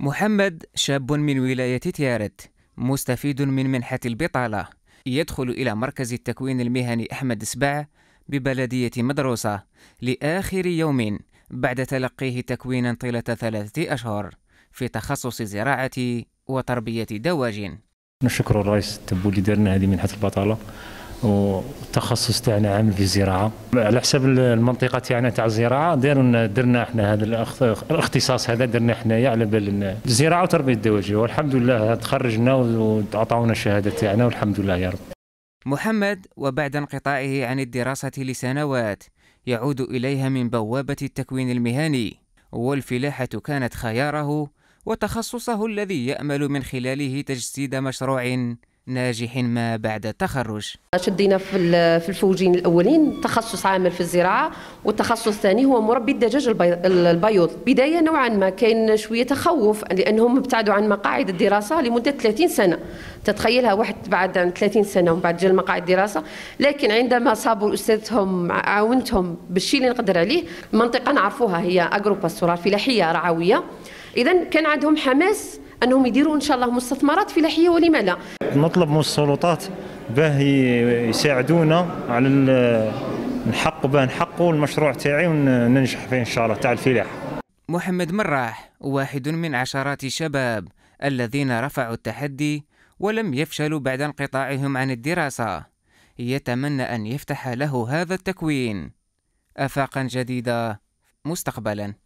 محمد شاب من ولاية تيارت مستفيد من منحة البطالة يدخل إلى مركز التكوين المهني أحمد سبع ببلدية مدروسة لآخر يوم بعد تلقيه تكوينا طيلة ثلاثة أشهر في تخصص زراعة وتربية دواجن نشكر الرئيس التبولي دارنا هذه منحة البطالة والتخصص تاعنا عامل في الزراعه على حسب المنطقه تاعنا تاع الزراعه دير درنا احنا هذا الاختصاص هذا درنا احنا على بالنا الزراعه وتربيه الدواجن والحمد لله تخرجنا وعطاونا الشهاده تاعنا والحمد لله يا رب محمد وبعد انقطاعه عن الدراسه لسنوات يعود اليها من بوابه التكوين المهني والفلاحه كانت خياره وتخصصه الذي يامل من خلاله تجسيد مشروع ناجح ما بعد التخرج شدينا في الفوجين الاولين تخصص عامل في الزراعه والتخصص الثاني هو مربي الدجاج البيض بدايه نوعا ما كان شويه تخوف لانهم ابتعدوا عن مقاعد الدراسه لمده 30 سنه تتخيلها واحد بعد عن 30 سنه ومن بعد جا مقاعد الدراسه لكن عندما صابوا استاذتهم عاونتهم بالشيء اللي نقدر عليه المنطقه نعرفوها هي اجرو فلاحيه رعويه اذا كان عندهم حماس انهم يديروا ان شاء الله مستثمرات فلاحيه ولما لا نطلب من السلطات باه يساعدونا على نحق باه نحقوا المشروع تاعي وننجح فيه ان شاء الله تاع الفلاحه محمد مراح واحد من عشرات الشباب الذين رفعوا التحدي ولم يفشلوا بعد انقطاعهم عن الدراسة يتمنى أن يفتح له هذا التكوين آفاقا جديدة مستقبلا